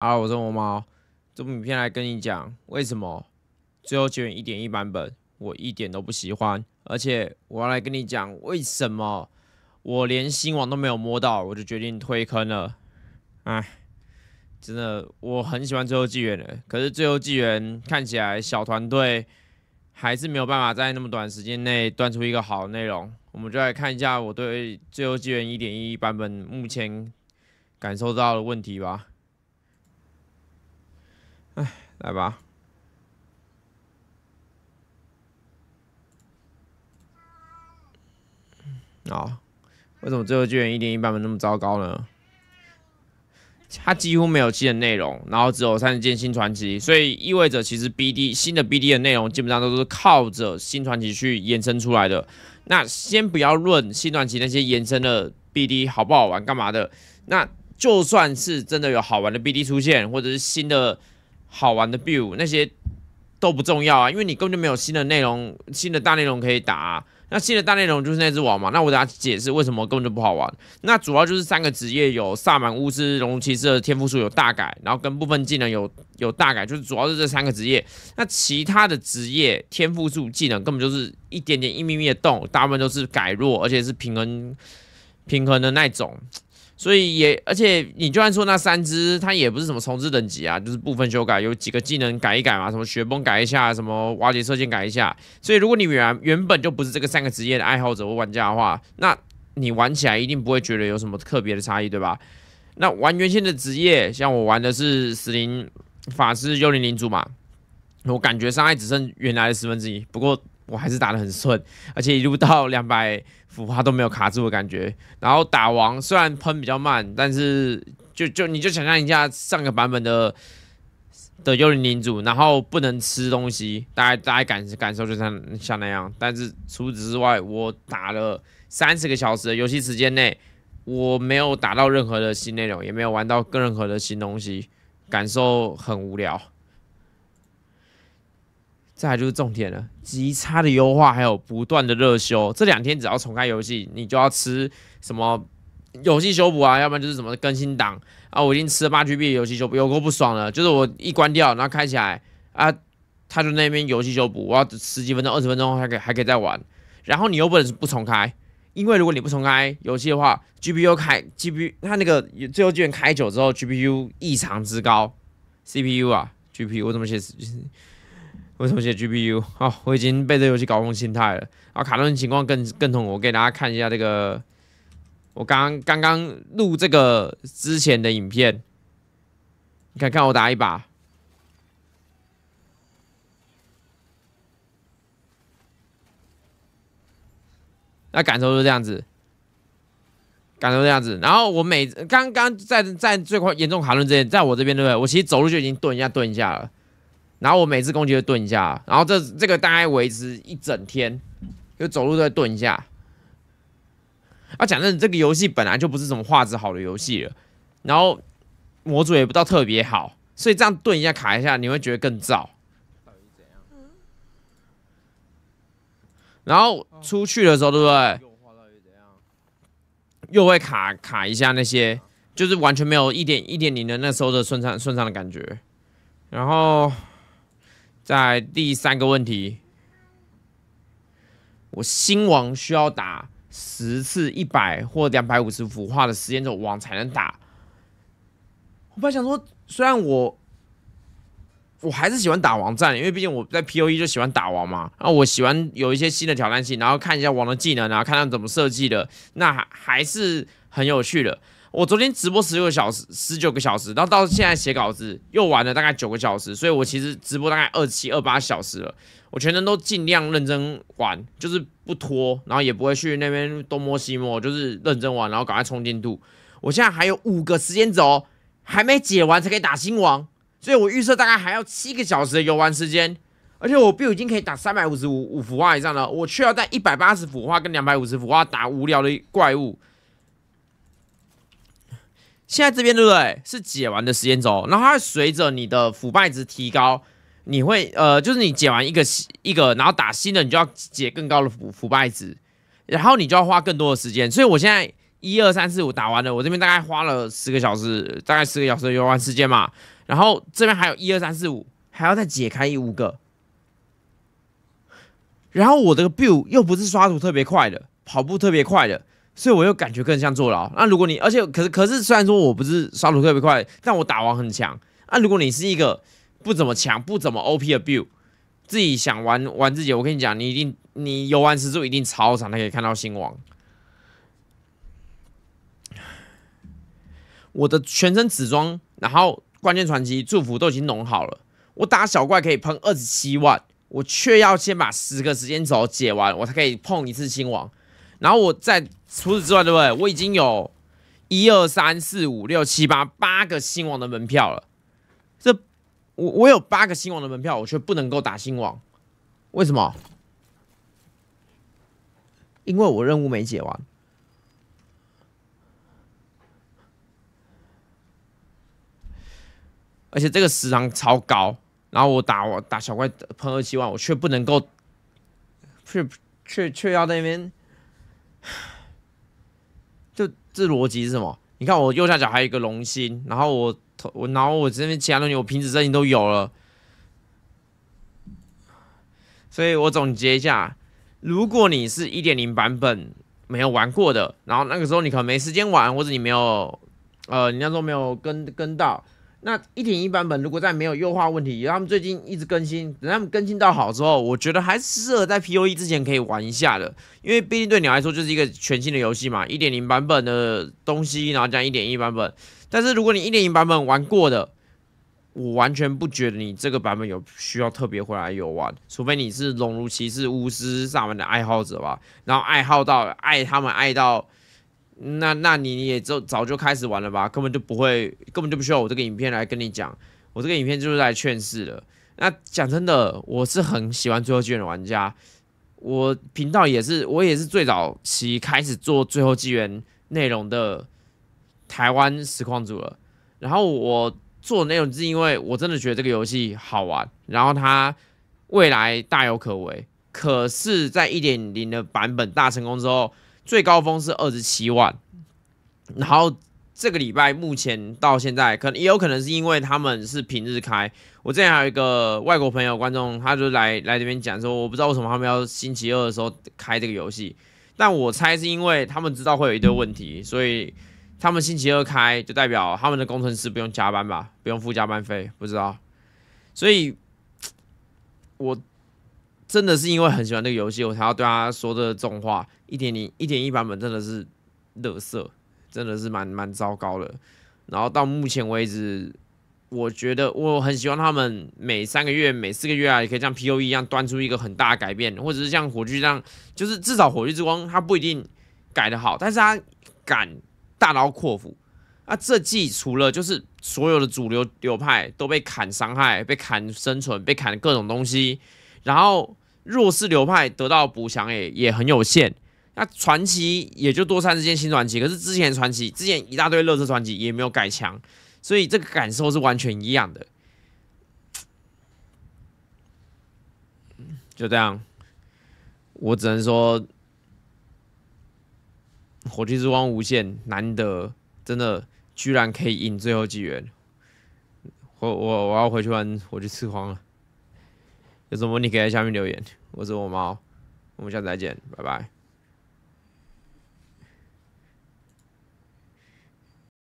好，我是我猫。这部影片来跟你讲，为什么《最后纪元》1.1版本我一点都不喜欢，而且我要来跟你讲，为什么我连新网都没有摸到，我就决定退坑了。哎，真的我很喜欢《最后纪元》的，可是《最后纪元》看起来小团队还是没有办法在那么短时间内端出一个好的内容。我们就来看一下我对《最后纪元》1.1版本目前感受到的问题吧。来吧，啊，为什么最后巨人一点一版本那么糟糕呢？它几乎没有新的内容，然后只有三十件新传奇，所以意味着其实 BD 新的 BD 的内容基本上都是靠着新传奇去延伸出来的。那先不要论新传奇那些延伸的 BD 好不好玩干嘛的，那就算是真的有好玩的 BD 出现，或者是新的。好玩的 u i l d 那些都不重要啊，因为你根本就没有新的内容、新的大内容可以打。那新的大内容就是那只王嘛。那我给大家解释为什么根本就不好玩。那主要就是三个职业有萨满、巫师、龙骑士的天赋数有大改，然后跟部分技能有有大改，就是主要是这三个职业。那其他的职业天赋数技能根本就是一点点一咪咪的动，大部分都是改弱，而且是平衡平衡的那种。所以也，而且你就算说那三只，它也不是什么重置等级啊，就是部分修改，有几个技能改一改嘛，什么雪崩改一下，什么瓦解射线改一下。所以如果你原原本就不是这个三个职业的爱好者或玩家的话，那你玩起来一定不会觉得有什么特别的差异，对吧？那玩原先的职业，像我玩的是死灵法师幽灵领主嘛，我感觉伤害只剩原来的十分之一，不过。我还是打得很顺，而且一路到两百伏化都没有卡住的感觉。然后打王虽然喷比较慢，但是就就你就想象一下上个版本的的幽灵领主，然后不能吃东西，大家大家感感受就像像那样。但是除此之外，我打了三十个小时的游戏时间内，我没有打到任何的新内容，也没有玩到更任何的新东西，感受很无聊。再就是重点了，极差的优化，还有不断的热修。这两天只要重开游戏，你就要吃什么游戏修补啊，要不然就是什么更新档啊。我已经吃了八 G B 游戏修补，有够不爽了。就是我一关掉，然后开起来啊，他就那边游戏修补，我要十几分钟、二十分钟还可以还可以再玩。然后你又不能不重开，因为如果你不重开游戏的话，G P U 开 G P，它那个最后居然开久之后 G P U 异常之高，C P U 啊 G P，u 我怎么写？为什么写 G P U？好，我已经被这游戏搞疯心态了。啊，卡顿情况更更痛，我给大家看一下这个，我刚刚刚录这个之前的影片，你看看我打一把，那感受是这样子，感受这样子。然后我每刚刚在在最严严重卡顿之前，在我这边对不对？我其实走路就已经顿一下顿一下了。然后我每次攻击都顿一下，然后这这个大概维持一整天，就走路都顿一下。要讲真，这个游戏本来就不是什么画质好的游戏了，然后模组也不到特别好，所以这样顿一下卡一下，你会觉得更燥。然后出去的时候，对不对？又会卡卡一下，那些就是完全没有一点一点零的那时候的顺畅顺畅的感觉，然后。在第三个问题，我新王需要打十次一百或两百五十幅画的时间，轴王才能打。我本来想说，虽然我，我还是喜欢打王战，因为毕竟我在 P O E 就喜欢打王嘛。然后我喜欢有一些新的挑战性，然后看一下王的技能，然后看他怎么设计的，那还还是很有趣的。我昨天直播十六小时、十九个小时，然后到现在写稿子又玩了大概九个小时，所以我其实直播大概二七二八小时了。我全程都尽量认真玩，就是不拖，然后也不会去那边东摸西摸，就是认真玩，然后赶快冲进度。我现在还有五个时间轴还没解完，才可以打新王，所以我预设大概还要七个小时的游玩时间。而且我并不已经可以打三百五十五五幅画以上了，我却要在一百八十幅画跟两百五十幅画打无聊的怪物。现在这边对不对？是解完的时间轴，然后它随着你的腐败值提高，你会呃，就是你解完一个一个，然后打新的，你就要解更高的腐腐败值，然后你就要花更多的时间。所以我现在一二三四五打完了，我这边大概花了十个小时，大概十个小时游玩时间嘛。然后这边还有一二三四五，还要再解开一五个。然后我这个 build 又不是刷图特别快的，跑步特别快的。所以我又感觉更像坐牢。那如果你，而且可是可是，虽然说我不是刷图特别快，但我打王很强。那如果你是一个不怎么强、不怎么 OP 的 build，自己想玩玩自己，我跟你讲，你一定你游玩时速一定超长，他可以看到新王。我的全身紫装，然后关键传奇祝福都已经弄好了。我打小怪可以喷二十七万，我却要先把十个时间轴解完，我才可以碰一次新王。然后我在除此之外，对不对？我已经有，一二三四五六七八八个新王的门票了。这我我有八个新王的门票，我却不能够打新王，为什么？因为我任务没解完。而且这个时长超高，然后我打我打小怪，朋友七万，我却不能够，却却却要那边。就这逻辑是什么？你看我右下角还有一个龙心，然后我头我然后我这边其他东西，我瓶子、这里都有了。所以我总结一下，如果你是一点零版本没有玩过的，然后那个时候你可能没时间玩，或者你没有呃，你那时候没有跟跟到。那一点一版本如果在没有优化问题，他们最近一直更新，等他们更新到好之后，我觉得还是适合在 P O E 之前可以玩一下的，因为毕竟对你来说就是一个全新的游戏嘛。一点零版本的东西，然后讲一点一版本，但是如果你一点一版本玩过的，我完全不觉得你这个版本有需要特别回来游玩，除非你是龙如骑士、巫师、萨满的爱好者吧，然后爱好到爱他们爱到。那那你也就早就开始玩了吧，根本就不会，根本就不需要我这个影片来跟你讲，我这个影片就是来劝世的。那讲真的，我是很喜欢《最后纪元》的玩家，我频道也是我也是最早期开始做《最后纪元》内容的台湾实况组了。然后我做内容是因为我真的觉得这个游戏好玩，然后它未来大有可为。可是，在一点零的版本大成功之后。最高峰是二十七万，然后这个礼拜目前到现在，可能也有可能是因为他们是平日开。我之前还有一个外国朋友观众，他就来来这边讲说，我不知道为什么他们要星期二的时候开这个游戏，但我猜是因为他们知道会有一堆问题，所以他们星期二开就代表他们的工程师不用加班吧，不用付加班费，不知道。所以，我。真的是因为很喜欢这个游戏，我才要对他说的重话。一点零一点一版本真的是，垃圾，真的是蛮蛮糟糕的。然后到目前为止，我觉得我很希望他们每三个月、每四个月啊，也可以像 P.U.E 一样端出一个很大的改变，或者是像火炬这样，就是至少火炬之光它不一定改得好，但是它敢大刀阔斧。那这季除了就是所有的主流流派都被砍伤害、被砍生存、被砍各种东西。然后弱势流派得到补强也也很有限，那传奇也就多三十件新传奇，可是之前传奇之前一大堆乐色传奇也没有改强，所以这个感受是完全一样的。就这样，我只能说，火炬之光无限难得，真的居然可以赢最后纪元。我我我要回去玩，火炬之黄了。有什么问题可以在下面留言。我是我猫，我们下次再见，拜拜。